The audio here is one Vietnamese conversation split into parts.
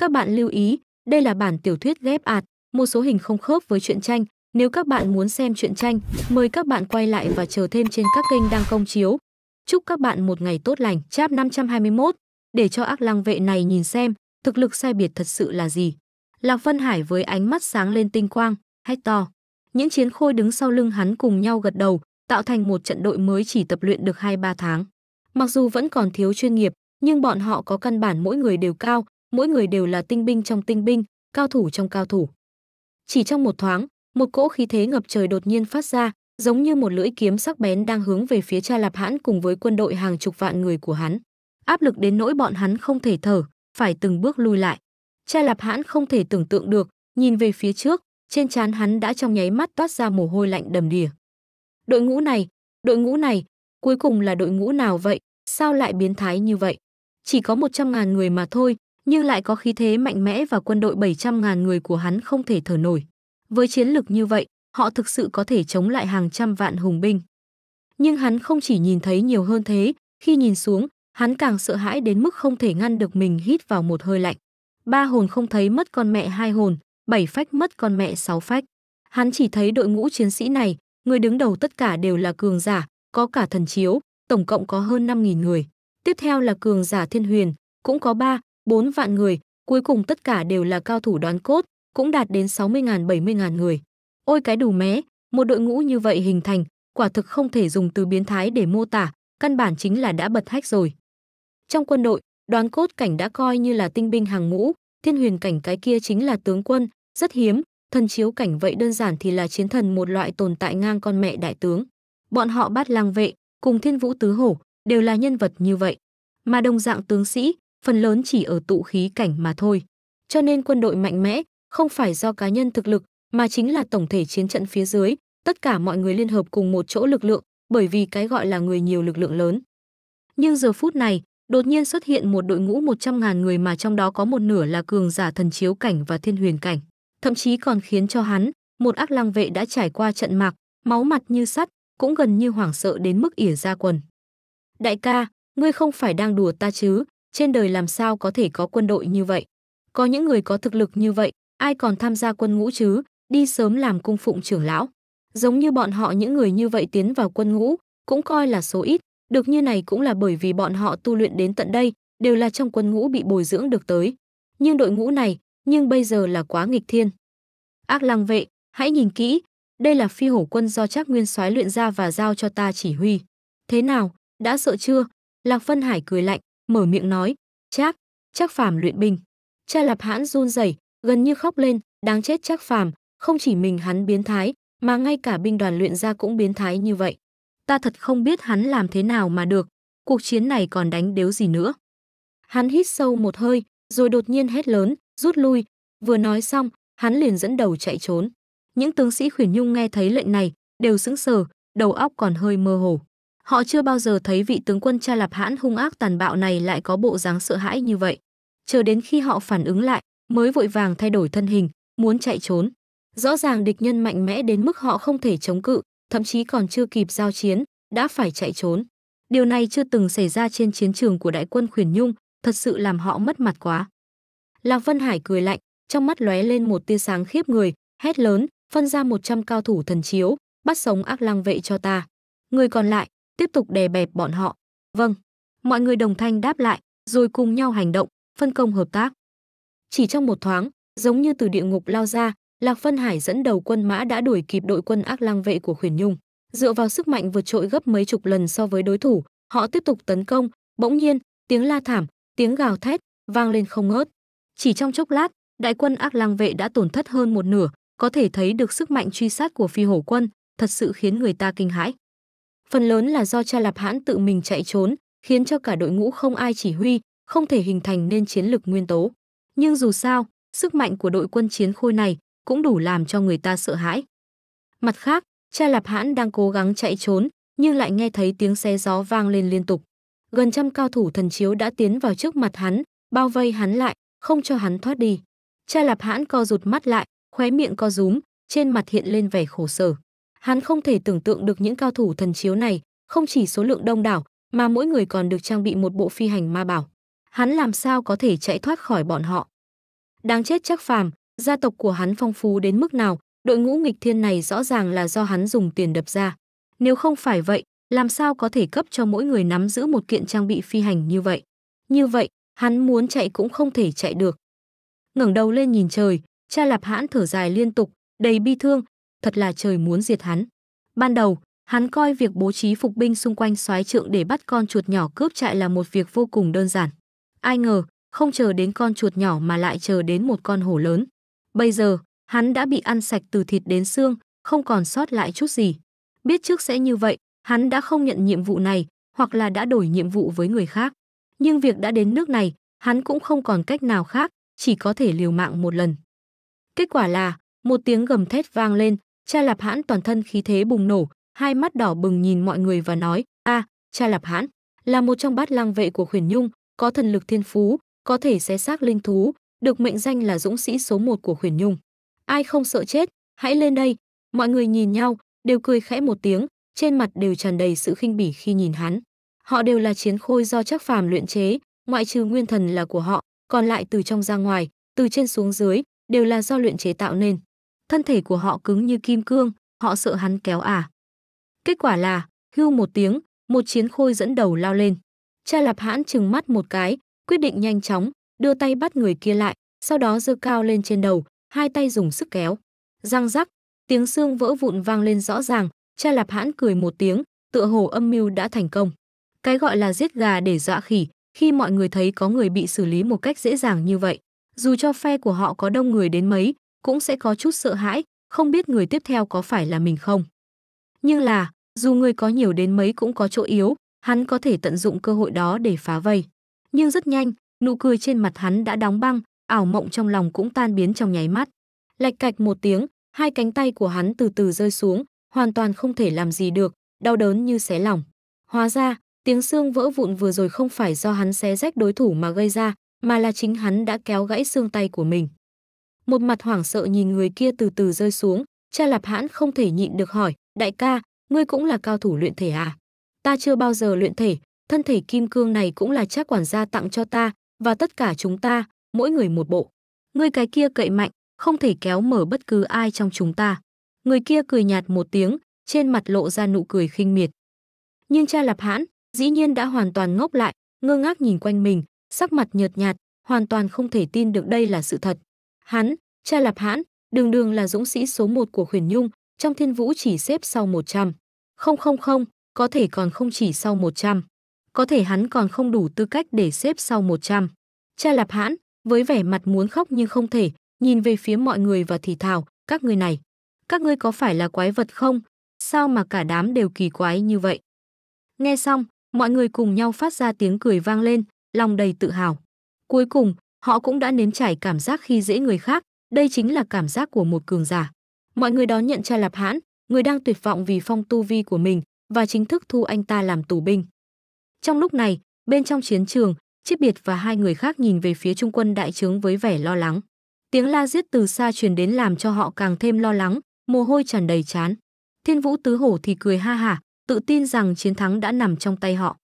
Các bạn lưu ý, đây là bản tiểu thuyết ghép ạt, một số hình không khớp với truyện tranh. Nếu các bạn muốn xem truyện tranh, mời các bạn quay lại và chờ thêm trên các kênh đang công chiếu. Chúc các bạn một ngày tốt lành. Chap 521, để cho ác lăng vệ này nhìn xem, thực lực sai biệt thật sự là gì. Lạc Vân Hải với ánh mắt sáng lên tinh quang, hét to. Những chiến khôi đứng sau lưng hắn cùng nhau gật đầu, tạo thành một trận đội mới chỉ tập luyện được 2-3 tháng. Mặc dù vẫn còn thiếu chuyên nghiệp, nhưng bọn họ có căn bản mỗi người đều cao, mỗi người đều là tinh binh trong tinh binh, cao thủ trong cao thủ. Chỉ trong một thoáng, một cỗ khí thế ngập trời đột nhiên phát ra, giống như một lưỡi kiếm sắc bén đang hướng về phía Cha Lạp Hãn cùng với quân đội hàng chục vạn người của hắn. Áp lực đến nỗi bọn hắn không thể thở, phải từng bước lui lại. Cha Lạp Hãn không thể tưởng tượng được, nhìn về phía trước, trên trán hắn đã trong nháy mắt toát ra mồ hôi lạnh đầm đìa. Đội ngũ này, đội ngũ này, cuối cùng là đội ngũ nào vậy, sao lại biến thái như vậy? Chỉ có 100.000 người mà thôi, như lại có khí thế mạnh mẽ và quân đội 700.000 người của hắn không thể thở nổi. Với chiến lực như vậy, họ thực sự có thể chống lại hàng trăm vạn hùng binh. Nhưng hắn không chỉ nhìn thấy nhiều hơn thế, khi nhìn xuống, hắn càng sợ hãi đến mức không thể ngăn được mình hít vào một hơi lạnh. Ba hồn không thấy mất con mẹ hai hồn, bảy phách mất con mẹ sáu phách. Hắn chỉ thấy đội ngũ chiến sĩ này, người đứng đầu tất cả đều là cường giả, có cả thần chiếu, tổng cộng có hơn 5.000 người. Tiếp theo là cường giả thiên huyền, cũng có ba. 4 vạn người, cuối cùng tất cả đều là cao thủ đoán cốt, cũng đạt đến 60.000 70.000 người. Ôi cái đủ mé, một đội ngũ như vậy hình thành, quả thực không thể dùng từ biến thái để mô tả, căn bản chính là đã bật hách rồi. Trong quân đội, đoán cốt cảnh đã coi như là tinh binh hàng ngũ, thiên huyền cảnh cái kia chính là tướng quân, rất hiếm, thần chiếu cảnh vậy đơn giản thì là chiến thần một loại tồn tại ngang con mẹ đại tướng. Bọn họ bát lang vệ, cùng thiên vũ tứ hổ, đều là nhân vật như vậy. Mà đồng dạng tướng sĩ, phần lớn chỉ ở tụ khí cảnh mà thôi. Cho nên quân đội mạnh mẽ không phải do cá nhân thực lực mà chính là tổng thể chiến trận phía dưới, tất cả mọi người liên hợp cùng một chỗ lực lượng, bởi vì cái gọi là người nhiều lực lượng lớn. Nhưng giờ phút này, đột nhiên xuất hiện một đội ngũ 100.000 người mà trong đó có một nửa là cường giả thần chiếu cảnh và thiên huyền cảnh, thậm chí còn khiến cho hắn, một ác lang vệ đã trải qua trận mạc, máu mặt như sắt, cũng gần như hoảng sợ đến mức ỉa ra quần. Đại ca, ngươi không phải đang đùa ta chứ, trên đời làm sao có thể có quân đội như vậy. Có những người có thực lực như vậy, ai còn tham gia quân ngũ chứ, đi sớm làm cung phụng trưởng lão. Giống như bọn họ những người như vậy tiến vào quân ngũ, cũng coi là số ít, được như này cũng là bởi vì bọn họ tu luyện đến tận đây, đều là trong quân ngũ bị bồi dưỡng được tới. Nhưng đội ngũ này, nhưng bây giờ là quá nghịch thiên. Ác lăng vệ, hãy nhìn kỹ, đây là phi hổ quân do Trác Nguyên soái luyện ra và giao cho ta chỉ huy. Thế nào, đã sợ chưa? Lạc Vân Hải cười lạnh, mở miệng nói, chắc chắc Phàm luyện binh." Cha Lạp Hãn run rẩy, gần như khóc lên, đáng chết chắc Phàm, không chỉ mình hắn biến thái, mà ngay cả binh đoàn luyện ra cũng biến thái như vậy. Ta thật không biết hắn làm thế nào mà được, cuộc chiến này còn đánh đếu gì nữa. Hắn hít sâu một hơi, rồi đột nhiên hét lớn, rút lui, vừa nói xong, hắn liền dẫn đầu chạy trốn. Những tướng sĩ khuyển nhung nghe thấy lệnh này, đều sững sờ, đầu óc còn hơi mơ hồ. Họ chưa bao giờ thấy vị tướng quân cha Lạp Hãn hung ác tàn bạo này lại có bộ dáng sợ hãi như vậy. Chờ đến khi họ phản ứng lại, mới vội vàng thay đổi thân hình, muốn chạy trốn. Rõ ràng địch nhân mạnh mẽ đến mức họ không thể chống cự, thậm chí còn chưa kịp giao chiến, đã phải chạy trốn. Điều này chưa từng xảy ra trên chiến trường của đại quân Khuyển Nhung, thật sự làm họ mất mặt quá. Lạc Vân Hải cười lạnh, trong mắt lóe lên một tia sáng khiếp người, hét lớn, phân ra 100 cao thủ thần chiếu, bắt sống ác lang vệ cho ta. Người còn lại, tiếp tục đè bẹp bọn họ. Vâng, mọi người đồng thanh đáp lại, rồi cùng nhau hành động, phân công hợp tác. Chỉ trong một thoáng, giống như từ địa ngục lao ra, Lạc Vân Hải dẫn đầu quân mã đã đuổi kịp đội quân ác lang vệ của Khuyển Nhung. Dựa vào sức mạnh vượt trội gấp mấy chục lần so với đối thủ, họ tiếp tục tấn công, bỗng nhiên, tiếng la thảm, tiếng gào thét vang lên không ngớt. Chỉ trong chốc lát, đại quân ác lang vệ đã tổn thất hơn một nửa, có thể thấy được sức mạnh truy sát của phi hổ quân, thật sự khiến người ta kinh hãi phần lớn là do cha Lạp Hãn tự mình chạy trốn, khiến cho cả đội ngũ không ai chỉ huy, không thể hình thành nên chiến lực nguyên tố. Nhưng dù sao, sức mạnh của đội quân chiến khôi này cũng đủ làm cho người ta sợ hãi. Mặt khác, cha Lạp Hãn đang cố gắng chạy trốn, nhưng lại nghe thấy tiếng xe gió vang lên liên tục. Gần trăm cao thủ thần chiếu đã tiến vào trước mặt hắn, bao vây hắn lại, không cho hắn thoát đi. Cha Lạp Hãn co rụt mắt lại, khóe miệng co rúm, trên mặt hiện lên vẻ khổ sở. Hắn không thể tưởng tượng được những cao thủ thần chiếu này, không chỉ số lượng đông đảo, mà mỗi người còn được trang bị một bộ phi hành ma bảo. Hắn làm sao có thể chạy thoát khỏi bọn họ? Đáng chết chắc phàm, gia tộc của hắn phong phú đến mức nào, đội ngũ nghịch thiên này rõ ràng là do hắn dùng tiền đập ra. Nếu không phải vậy, làm sao có thể cấp cho mỗi người nắm giữ một kiện trang bị phi hành như vậy? Như vậy, hắn muốn chạy cũng không thể chạy được. Ngẩng đầu lên nhìn trời, cha Lạp Hãn thở dài liên tục, đầy bi thương, thật là trời muốn diệt hắn. Ban đầu, hắn coi việc bố trí phục binh xung quanh soái trượng để bắt con chuột nhỏ cướp trại là một việc vô cùng đơn giản. Ai ngờ, không chờ đến con chuột nhỏ mà lại chờ đến một con hổ lớn. Bây giờ, hắn đã bị ăn sạch từ thịt đến xương, không còn sót lại chút gì. Biết trước sẽ như vậy, hắn đã không nhận nhiệm vụ này, hoặc là đã đổi nhiệm vụ với người khác. Nhưng việc đã đến nước này, hắn cũng không còn cách nào khác, chỉ có thể liều mạng một lần. Kết quả là, một tiếng gầm thét vang lên, Cha Lạp Hãn toàn thân khí thế bùng nổ, hai mắt đỏ bừng nhìn mọi người và nói, a, à, cha Lạp Hãn, là một trong bát lang vệ của Khuyển Nhung, có thần lực thiên phú, có thể xé xác linh thú, được mệnh danh là dũng sĩ số một của Khuyển Nhung. Ai không sợ chết, hãy lên đây. Mọi người nhìn nhau, đều cười khẽ một tiếng, trên mặt đều tràn đầy sự khinh bỉ khi nhìn hắn. Họ đều là chiến khôi do chắc Phàm luyện chế, ngoại trừ nguyên thần là của họ, còn lại từ trong ra ngoài, từ trên xuống dưới đều là do luyện chế tạo nên thân thể của họ cứng như kim cương, họ sợ hắn kéo à. Kết quả là, hưu một tiếng, một chiến khôi dẫn đầu lao lên. Cha Lạp Hãn chừng mắt một cái, quyết định nhanh chóng, đưa tay bắt người kia lại, sau đó giơ cao lên trên đầu, hai tay dùng sức kéo. Răng rắc, tiếng xương vỡ vụn vang lên rõ ràng, cha Lạp Hãn cười một tiếng, tựa hồ âm mưu đã thành công. Cái gọi là giết gà để dọa khỉ, khi mọi người thấy có người bị xử lý một cách dễ dàng như vậy, dù cho phe của họ có đông người đến mấy, cũng sẽ có chút sợ hãi, không biết người tiếp theo có phải là mình không. Nhưng là, dù người có nhiều đến mấy cũng có chỗ yếu, hắn có thể tận dụng cơ hội đó để phá vây. Nhưng rất nhanh, nụ cười trên mặt hắn đã đóng băng, ảo mộng trong lòng cũng tan biến trong nháy mắt. Lạch cạch một tiếng, hai cánh tay của hắn từ từ rơi xuống, hoàn toàn không thể làm gì được, đau đớn như xé lòng. Hóa ra, tiếng xương vỡ vụn vừa rồi không phải do hắn xé rách đối thủ mà gây ra, mà là chính hắn đã kéo gãy xương tay của mình một mặt hoảng sợ nhìn người kia từ từ rơi xuống, cha Lạp Hãn không thể nhịn được hỏi, đại ca, ngươi cũng là cao thủ luyện thể à? Ta chưa bao giờ luyện thể, thân thể kim cương này cũng là chắc quản gia tặng cho ta, và tất cả chúng ta, mỗi người một bộ. Ngươi cái kia cậy mạnh, không thể kéo mở bất cứ ai trong chúng ta. Người kia cười nhạt một tiếng, trên mặt lộ ra nụ cười khinh miệt. Nhưng cha Lạp Hãn, dĩ nhiên đã hoàn toàn ngốc lại, ngơ ngác nhìn quanh mình, sắc mặt nhợt nhạt, hoàn toàn không thể tin được đây là sự thật. Hắn, cha Lạp Hãn, đường đường là dũng sĩ số 1 của Huyền Nhung, trong thiên vũ chỉ xếp sau 100. Không không không, có thể còn không chỉ sau 100. Có thể hắn còn không đủ tư cách để xếp sau 100. Cha Lạp Hãn, với vẻ mặt muốn khóc nhưng không thể, nhìn về phía mọi người và thì thào, các người này. Các ngươi có phải là quái vật không? Sao mà cả đám đều kỳ quái như vậy? Nghe xong, mọi người cùng nhau phát ra tiếng cười vang lên, lòng đầy tự hào. Cuối cùng, Họ cũng đã nếm trải cảm giác khi dễ người khác, đây chính là cảm giác của một cường giả. Mọi người đón nhận cha Lạp Hãn, người đang tuyệt vọng vì phong tu vi của mình và chính thức thu anh ta làm tù binh. Trong lúc này, bên trong chiến trường, Chiết Biệt và hai người khác nhìn về phía trung quân đại trướng với vẻ lo lắng. Tiếng la giết từ xa truyền đến làm cho họ càng thêm lo lắng, mồ hôi tràn đầy chán. Thiên Vũ Tứ Hổ thì cười ha hả, tự tin rằng chiến thắng đã nằm trong tay họ.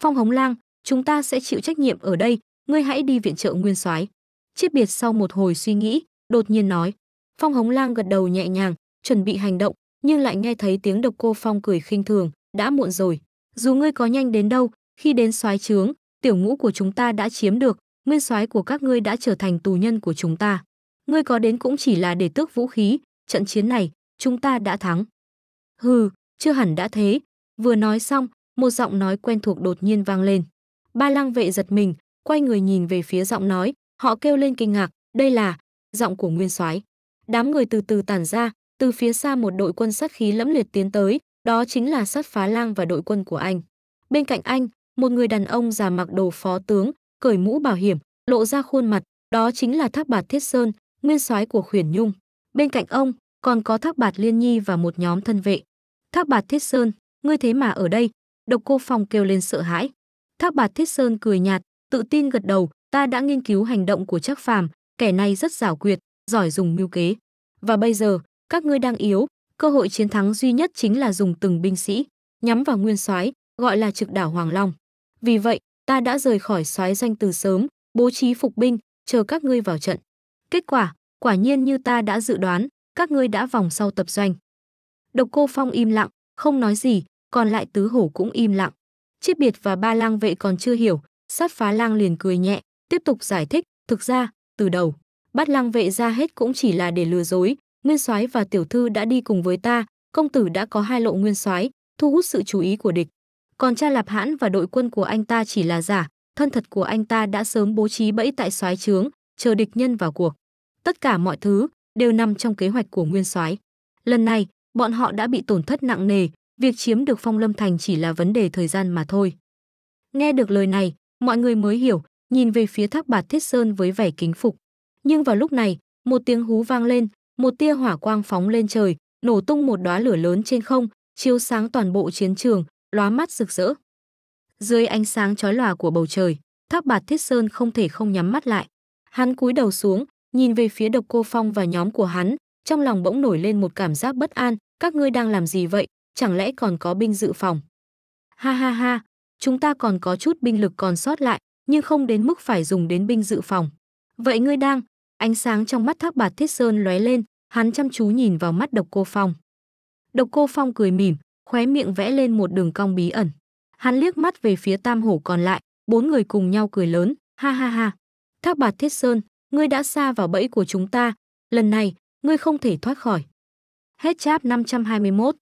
Phong Hống Lang, chúng ta sẽ chịu trách nhiệm ở đây, ngươi hãy đi viện trợ nguyên soái chiết biệt sau một hồi suy nghĩ đột nhiên nói phong hống lang gật đầu nhẹ nhàng chuẩn bị hành động nhưng lại nghe thấy tiếng độc cô phong cười khinh thường đã muộn rồi dù ngươi có nhanh đến đâu khi đến soái trướng tiểu ngũ của chúng ta đã chiếm được nguyên soái của các ngươi đã trở thành tù nhân của chúng ta ngươi có đến cũng chỉ là để tước vũ khí trận chiến này chúng ta đã thắng hừ chưa hẳn đã thế vừa nói xong một giọng nói quen thuộc đột nhiên vang lên ba lang vệ giật mình quay người nhìn về phía giọng nói, họ kêu lên kinh ngạc, đây là giọng của Nguyên Soái. Đám người từ từ tản ra, từ phía xa một đội quân sát khí lẫm liệt tiến tới, đó chính là sát phá lang và đội quân của anh. Bên cạnh anh, một người đàn ông già mặc đồ phó tướng, cởi mũ bảo hiểm, lộ ra khuôn mặt, đó chính là Thác Bạt Thiết Sơn, nguyên soái của huyền Nhung. Bên cạnh ông, còn có Thác Bạt Liên Nhi và một nhóm thân vệ. Thác Bạt Thiết Sơn, ngươi thế mà ở đây, Độc Cô phòng kêu lên sợ hãi. Thác Bạt Thiết Sơn cười nhạt, tự tin gật đầu, ta đã nghiên cứu hành động của Trác Phàm, kẻ này rất giảo quyệt, giỏi dùng mưu kế. Và bây giờ, các ngươi đang yếu, cơ hội chiến thắng duy nhất chính là dùng từng binh sĩ, nhắm vào nguyên soái, gọi là trực đảo Hoàng Long. Vì vậy, ta đã rời khỏi soái doanh từ sớm, bố trí phục binh, chờ các ngươi vào trận. Kết quả, quả nhiên như ta đã dự đoán, các ngươi đã vòng sau tập doanh. Độc Cô Phong im lặng, không nói gì, còn lại tứ hổ cũng im lặng. Chiết biệt và ba lang vệ còn chưa hiểu, sát phá lang liền cười nhẹ, tiếp tục giải thích, thực ra, từ đầu, bắt lang vệ ra hết cũng chỉ là để lừa dối, nguyên soái và tiểu thư đã đi cùng với ta, công tử đã có hai lộ nguyên soái, thu hút sự chú ý của địch. Còn cha Lạp Hãn và đội quân của anh ta chỉ là giả, thân thật của anh ta đã sớm bố trí bẫy tại soái trướng, chờ địch nhân vào cuộc. Tất cả mọi thứ đều nằm trong kế hoạch của nguyên soái. Lần này, bọn họ đã bị tổn thất nặng nề, việc chiếm được Phong Lâm Thành chỉ là vấn đề thời gian mà thôi. Nghe được lời này, mọi người mới hiểu, nhìn về phía thác bạt thiết sơn với vẻ kính phục. Nhưng vào lúc này, một tiếng hú vang lên, một tia hỏa quang phóng lên trời, nổ tung một đóa lửa lớn trên không, chiếu sáng toàn bộ chiến trường, lóa mắt rực rỡ. Dưới ánh sáng chói lòa của bầu trời, Thác Bạt Thiết Sơn không thể không nhắm mắt lại. Hắn cúi đầu xuống, nhìn về phía Độc Cô Phong và nhóm của hắn, trong lòng bỗng nổi lên một cảm giác bất an, các ngươi đang làm gì vậy, chẳng lẽ còn có binh dự phòng? Ha ha ha, chúng ta còn có chút binh lực còn sót lại, nhưng không đến mức phải dùng đến binh dự phòng. Vậy ngươi đang, ánh sáng trong mắt thác bạt thiết sơn lóe lên, hắn chăm chú nhìn vào mắt độc cô phong. Độc cô phong cười mỉm, khóe miệng vẽ lên một đường cong bí ẩn. Hắn liếc mắt về phía tam hổ còn lại, bốn người cùng nhau cười lớn, ha ha ha. Thác bạt thiết sơn, ngươi đã xa vào bẫy của chúng ta, lần này, ngươi không thể thoát khỏi. Hết cháp 521